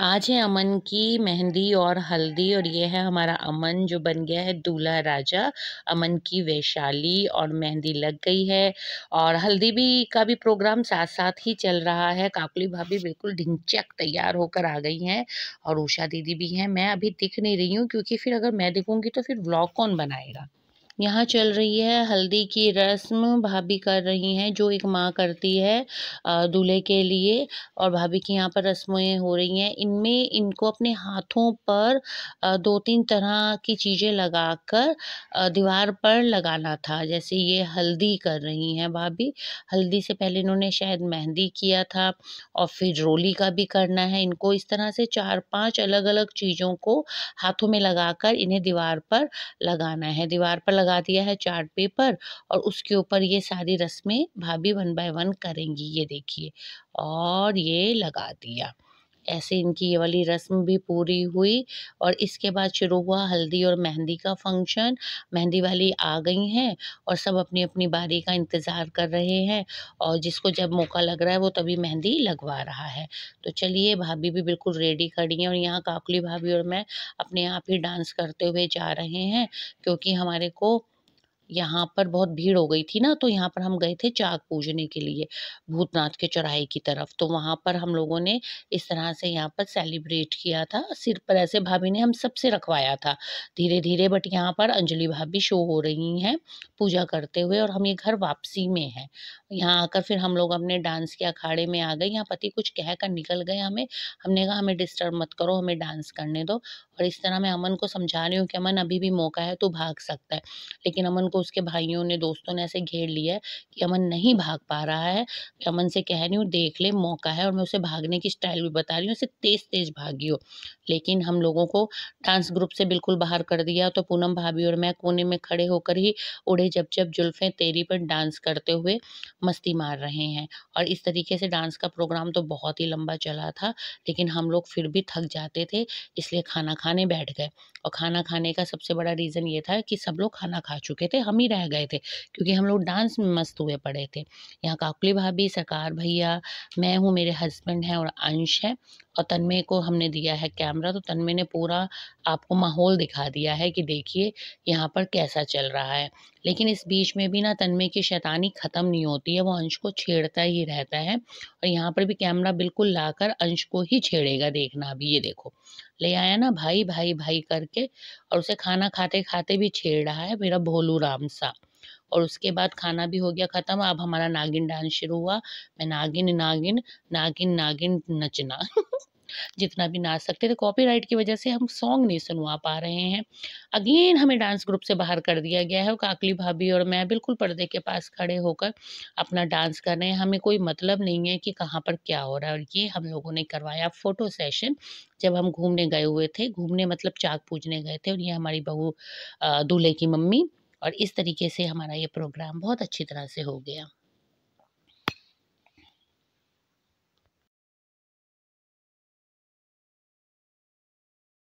आज है अमन की मेहंदी और हल्दी और ये है हमारा अमन जो बन गया है दूल्हा राजा अमन की वैशाली और मेहंदी लग गई है और हल्दी भी का भी प्रोग्राम साथ साथ ही चल रहा है काकुली भाभी बिल्कुल ढिंचक तैयार होकर आ गई हैं और उषा दीदी भी हैं मैं अभी दिख नहीं रही हूँ क्योंकि फिर अगर मैं दिखूँगी तो फिर ब्लॉग कौन बनाएगा यहाँ चल रही है हल्दी की रस्म भाभी कर रही हैं जो एक माँ करती है दूल्हे के लिए और भाभी की यहाँ पर रस्में हो रही हैं इनमें इनको अपने हाथों पर दो तीन तरह की चीज़ें लगाकर दीवार पर लगाना था जैसे ये हल्दी कर रही हैं भाभी हल्दी से पहले इन्होंने शायद मेहंदी किया था और फिर रोली का भी करना है इनको इस तरह से चार पांच अलग अलग चीज़ों को हाथों में लगा इन्हें दीवार पर लगाना है दीवार पर लगा दिया है चार्ट पेपर और उसके ऊपर ये सारी रस्में भाभी वन बाय वन करेंगी ये देखिए और ये लगा दिया ऐसे इनकी ये वाली रस्म भी पूरी हुई और इसके बाद शुरू हुआ हल्दी और मेहंदी का फंक्शन मेहंदी वाली आ गई हैं और सब अपनी अपनी बारी का इंतज़ार कर रहे हैं और जिसको जब मौका लग रहा है वो तभी मेहंदी लगवा रहा है तो चलिए भाभी भी बिल्कुल रेडी खड़ी हैं और यहाँ काकली भाभी और मैं अपने आप ही डांस करते हुए जा रहे हैं क्योंकि हमारे को यहाँ पर बहुत भीड़ हो गई थी ना तो यहाँ पर हम गए थे चाक पूजने के लिए भूतनाथ के चौराहे की तरफ तो वहाँ पर हम लोगों ने इस तरह से यहाँ पर सेलिब्रेट किया था सिर पर ऐसे भाभी ने हम सबसे रखवाया था धीरे धीरे बट यहाँ पर अंजलि भाभी शो हो रही हैं पूजा करते हुए और हम ये घर वापसी में हैं यहाँ आकर फिर हम लोग अपने डांस के अखाड़े में आ गए यहाँ पति कुछ कह कर निकल गए हमें हमने कहा हमें डिस्टर्ब मत करो हमें डांस करने दो और इस तरह मैं अमन को समझा रही हूँ कि अमन अभी भी मौका है तो भाग सकता है लेकिन अमन को उसके भाइयों ने दोस्तों ने ऐसे घेर लिया है कि अमन नहीं भाग पा रहा है अमन से कह रही हूँ देख ले मौका है और मैं उसे भागने की स्टाइल भी बता रही हूँ उसे तेज़ तेज़ भागी हो लेकिन हम लोगों को डांस ग्रुप से बिल्कुल बाहर कर दिया तो पूनम भाभी और मैं कोने में खड़े होकर ही उड़े जब जब जुल्फ़ें तेरी पर डांस करते हुए मस्ती मार रहे हैं और इस तरीके से डांस का प्रोग्राम तो बहुत ही लंबा चला था लेकिन हम लोग फिर भी थक जाते थे इसलिए खाना खाने बैठ गए और खाना खाने का सबसे बड़ा रीज़न ये था कि सब लोग खाना खा चुके थे हम ही रह गए थे क्योंकि हम लोग डांस में मस्त हुए पड़े थे यहाँ काकली भाभी सरकार भैया मैं हूँ मेरे हस्बैंड हैं और अंश है और तन्मय को हमने दिया है कैमरा तो तन्मय ने पूरा आपको माहौल दिखा दिया है कि देखिए यहाँ पर कैसा चल रहा है लेकिन इस बीच में भी ना तन्मय की शैतानी ख़त्म नहीं होती है वो अंश को छेड़ता ही रहता है और यहाँ पर भी कैमरा बिल्कुल लाकर अंश को ही छेड़ेगा देखना अभी ये देखो ले आया ना भाई भाई भाई करके और उसे खाना खाते खाते भी छेड़ रहा है मेरा भोलू राम सा और उसके बाद खाना भी हो गया ख़त्म अब हमारा नागिन डांस शुरू हुआ मैं नागिन नागिन नागिन नागिन नचना जितना भी नाच सकते थे कॉपीराइट की वजह से हम सॉन्ग नहीं सुनवा पा रहे हैं अगेन हमें डांस ग्रुप से बाहर कर दिया गया है और काकली भाभी और मैं बिल्कुल पर्दे के पास खड़े होकर अपना डांस कर रहे हैं हमें कोई मतलब नहीं है कि कहाँ पर क्या हो रहा है और ये हम लोगों ने करवाया फ़ोटो सेशन जब हम घूमने गए हुए थे घूमने मतलब चाक पूजने गए थे और ये हमारी बहू दूल्हे की मम्मी और इस तरीके से हमारा ये प्रोग्राम बहुत अच्छी तरह से हो गया